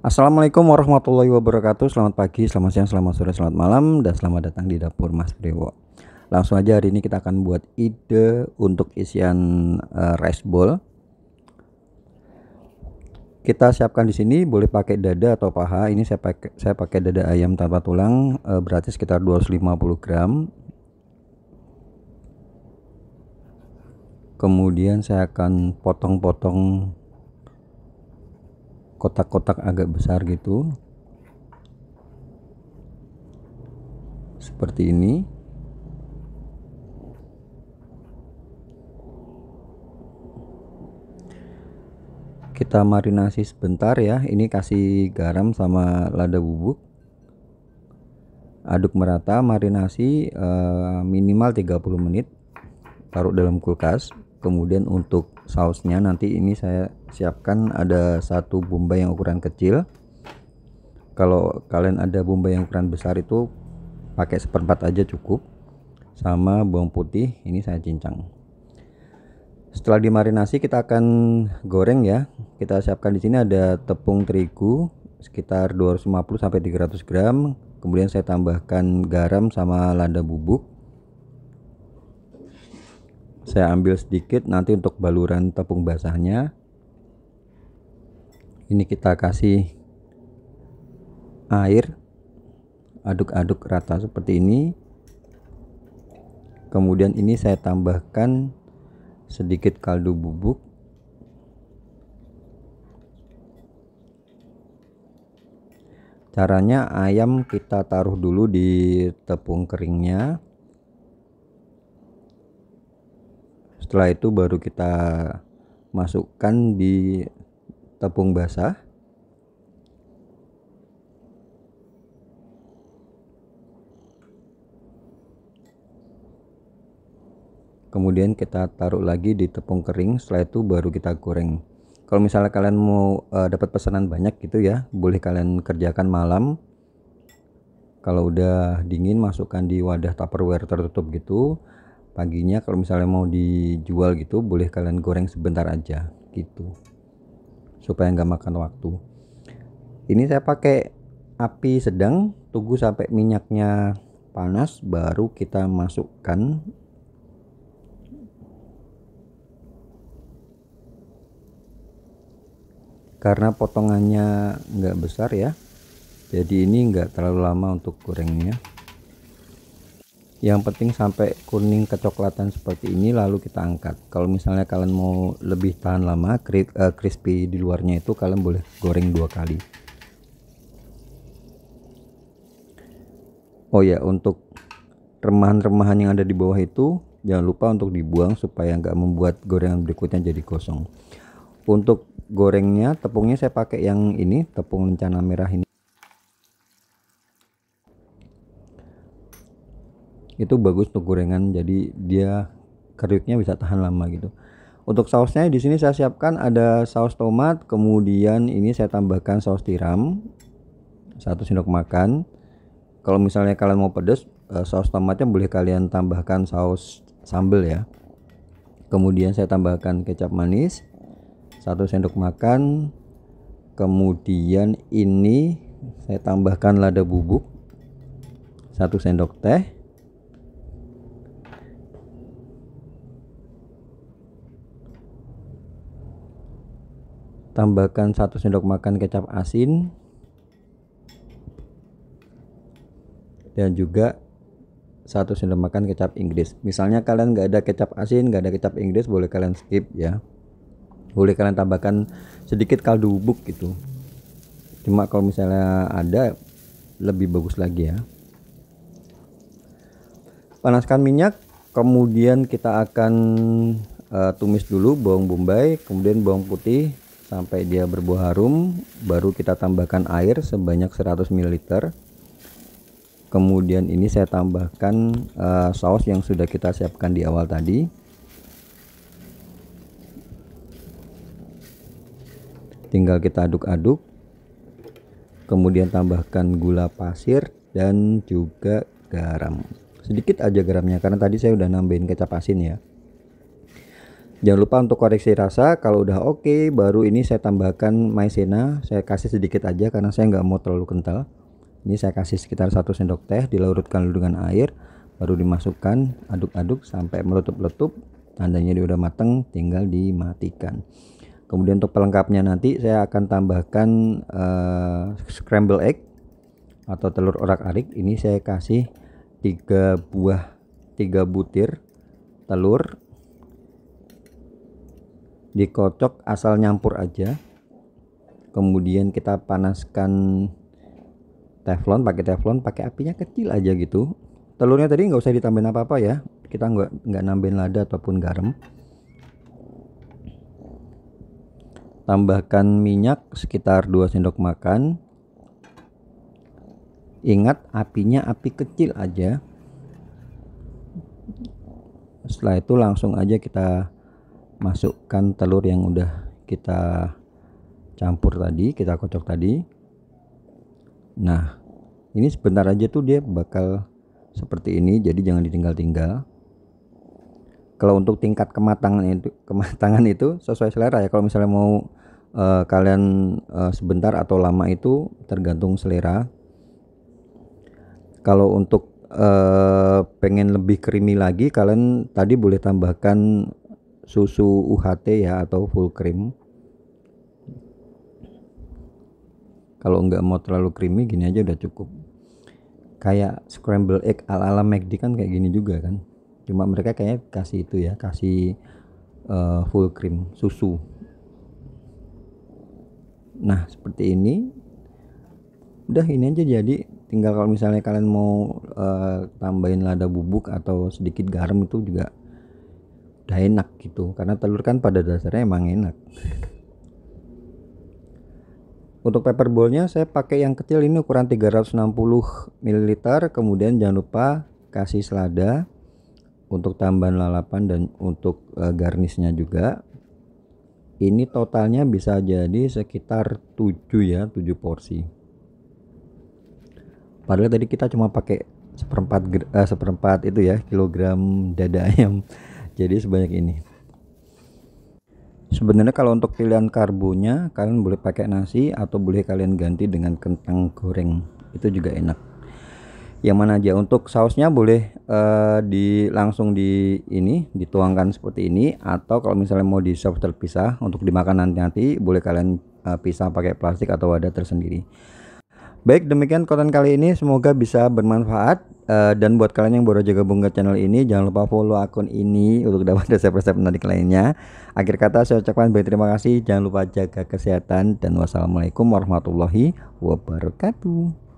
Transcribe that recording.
Assalamualaikum warahmatullahi wabarakatuh Selamat pagi, selamat siang, selamat sore, selamat malam Dan selamat datang di dapur Mas Dewo Langsung aja hari ini kita akan buat ide untuk isian uh, rice bowl Kita siapkan di sini boleh pakai dada atau paha Ini saya pakai saya pakai dada ayam tanpa tulang uh, Berarti sekitar 250 gram Kemudian saya akan potong-potong kotak-kotak agak besar gitu seperti ini kita marinasi sebentar ya ini kasih garam sama lada bubuk aduk merata marinasi eh, minimal 30 menit taruh dalam kulkas kemudian untuk sausnya nanti ini saya siapkan ada satu bombay yang ukuran kecil kalau kalian ada bombay yang ukuran besar itu pakai seperempat aja cukup sama bawang putih ini saya cincang setelah dimarinasi kita akan goreng ya kita siapkan di sini ada tepung terigu sekitar 250 sampai 300 gram kemudian saya tambahkan garam sama lada bubuk saya ambil sedikit nanti untuk baluran tepung basahnya ini kita kasih air aduk-aduk rata seperti ini kemudian ini saya tambahkan sedikit kaldu bubuk caranya ayam kita taruh dulu di tepung keringnya setelah itu baru kita masukkan di tepung basah kemudian kita taruh lagi di tepung kering setelah itu baru kita goreng kalau misalnya kalian mau e, dapat pesanan banyak gitu ya boleh kalian kerjakan malam kalau udah dingin masukkan di wadah tupperware tertutup gitu paginya kalau misalnya mau dijual gitu boleh kalian goreng sebentar aja gitu supaya nggak makan waktu ini saya pakai api sedang tunggu sampai minyaknya panas baru kita masukkan karena potongannya nggak besar ya jadi ini nggak terlalu lama untuk gorengnya yang penting sampai kuning kecoklatan seperti ini lalu kita angkat kalau misalnya kalian mau lebih tahan lama eh, crispy di luarnya itu kalian boleh goreng dua kali oh ya untuk remahan-remahan yang ada di bawah itu jangan lupa untuk dibuang supaya nggak membuat gorengan berikutnya jadi kosong untuk gorengnya tepungnya saya pakai yang ini tepung lencana merah ini itu bagus untuk gorengan jadi dia kriuknya bisa tahan lama gitu untuk sausnya di sini saya siapkan ada saus tomat kemudian ini saya tambahkan saus tiram satu sendok makan kalau misalnya kalian mau pedas eh, saus tomatnya boleh kalian tambahkan saus sambal ya kemudian saya tambahkan kecap manis satu sendok makan kemudian ini saya tambahkan lada bubuk satu sendok teh tambahkan satu sendok makan kecap asin dan juga satu sendok makan kecap Inggris misalnya kalian nggak ada kecap asin nggak ada kecap Inggris boleh kalian skip ya boleh kalian tambahkan sedikit kaldu bubuk gitu cuma kalau misalnya ada lebih bagus lagi ya panaskan minyak kemudian kita akan uh, tumis dulu bawang bombay kemudian bawang putih sampai dia berbuah harum baru kita tambahkan air sebanyak 100 ml kemudian ini saya tambahkan uh, saus yang sudah kita siapkan di awal tadi tinggal kita aduk-aduk kemudian tambahkan gula pasir dan juga garam sedikit aja garamnya karena tadi saya udah nambahin kecap asin ya Jangan lupa untuk koreksi rasa. Kalau udah oke, okay, baru ini saya tambahkan maizena. Saya kasih sedikit aja karena saya nggak mau terlalu kental. Ini saya kasih sekitar satu sendok teh, dilarutkan dulu dengan air, baru dimasukkan, aduk-aduk sampai meletup-letup. Tandanya dia udah mateng, tinggal dimatikan. Kemudian untuk pelengkapnya nanti saya akan tambahkan uh, scramble egg atau telur orak-arik. Ini saya kasih tiga buah, tiga butir telur dikocok asal nyampur aja kemudian kita panaskan teflon pakai teflon pakai apinya kecil aja gitu telurnya tadi nggak usah ditambahin apa apa ya kita nggak nggak nambahin lada ataupun garam tambahkan minyak sekitar 2 sendok makan ingat apinya api kecil aja setelah itu langsung aja kita masukkan telur yang udah kita campur tadi kita kocok tadi nah ini sebentar aja tuh dia bakal seperti ini jadi jangan ditinggal-tinggal kalau untuk tingkat kematangan itu kematangan itu sesuai selera ya kalau misalnya mau uh, kalian uh, sebentar atau lama itu tergantung selera kalau untuk uh, pengen lebih creamy lagi kalian tadi boleh tambahkan susu UHT ya atau full cream kalau nggak mau terlalu creamy gini aja udah cukup kayak scramble egg ala ala McD kan kayak gini juga kan cuma mereka kayak kasih itu ya kasih uh, full cream susu nah seperti ini udah ini aja jadi tinggal kalau misalnya kalian mau uh, tambahin lada bubuk atau sedikit garam itu juga udah enak gitu karena telur kan pada dasarnya emang enak untuk paper bowlnya saya pakai yang kecil ini ukuran 360 ml kemudian jangan lupa kasih selada untuk tambahan lalapan dan untuk eh, garnisnya juga ini totalnya bisa jadi sekitar 7 ya 7 porsi padahal tadi kita cuma pakai seperempat eh, seperempat itu ya kilogram dada ayam jadi sebanyak ini sebenarnya kalau untuk pilihan karbonya kalian boleh pakai nasi atau boleh kalian ganti dengan kentang goreng itu juga enak yang mana aja untuk sausnya boleh uh, di langsung di ini dituangkan seperti ini atau kalau misalnya mau di terpisah untuk dimakan nanti-nanti boleh kalian uh, pisah pakai plastik atau wadah tersendiri Baik, demikian konten kali ini. Semoga bisa bermanfaat. Uh, dan buat kalian yang baru aja gabung ke channel ini, jangan lupa follow akun ini untuk dapat resep-resep menarik lainnya. Akhir kata, saya ucapkan baik terima kasih. Jangan lupa jaga kesehatan dan wassalamualaikum warahmatullahi wabarakatuh.